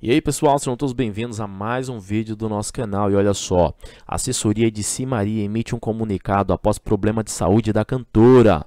E aí pessoal, sejam todos bem-vindos a mais um vídeo do nosso canal. E olha só, a assessoria de Simaria emite um comunicado após problema de saúde da cantora.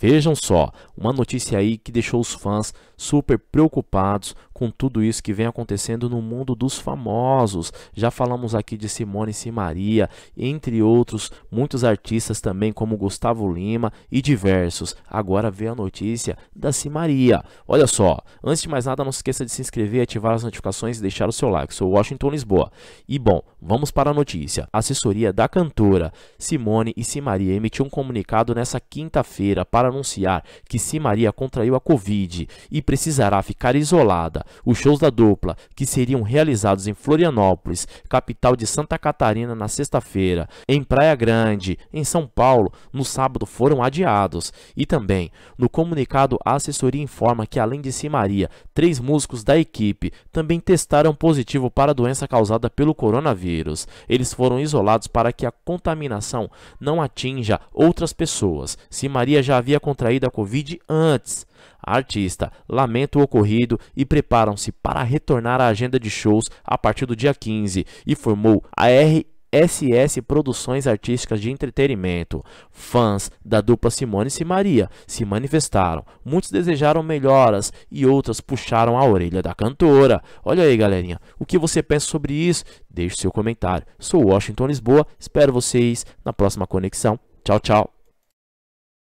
Vejam só, uma notícia aí que deixou os fãs super preocupados com tudo isso que vem acontecendo no mundo dos famosos. Já falamos aqui de Simone e Simaria entre outros muitos artistas também como Gustavo Lima e diversos. Agora vê a notícia da Simaria. Olha só, antes de mais nada, não se esqueça de se inscrever, ativar as notificações e deixar o seu like. Sou Washington Lisboa. E bom, vamos para a notícia. A assessoria da cantora Simone e Simaria emitiu um comunicado nesta quinta-feira para anunciar que Simaria contraiu a Covid e precisará ficar isolada os shows da dupla, que seriam realizados em Florianópolis, capital de Santa Catarina, na sexta-feira, em Praia Grande, em São Paulo, no sábado, foram adiados. E também, no comunicado, a assessoria informa que, além de Simaria, três músicos da equipe também testaram positivo para a doença causada pelo coronavírus. Eles foram isolados para que a contaminação não atinja outras pessoas. Simaria já havia contraído a Covid antes artista, lamenta o ocorrido e preparam-se para retornar à agenda de shows a partir do dia 15 e formou a R SS Produções Artísticas de Entretenimento. Fãs da dupla Simone e Maria se manifestaram. Muitos desejaram melhoras e outras puxaram a orelha da cantora. Olha aí, galerinha. O que você pensa sobre isso? Deixe seu comentário. Sou Washington Lisboa. Espero vocês na próxima conexão. Tchau, tchau.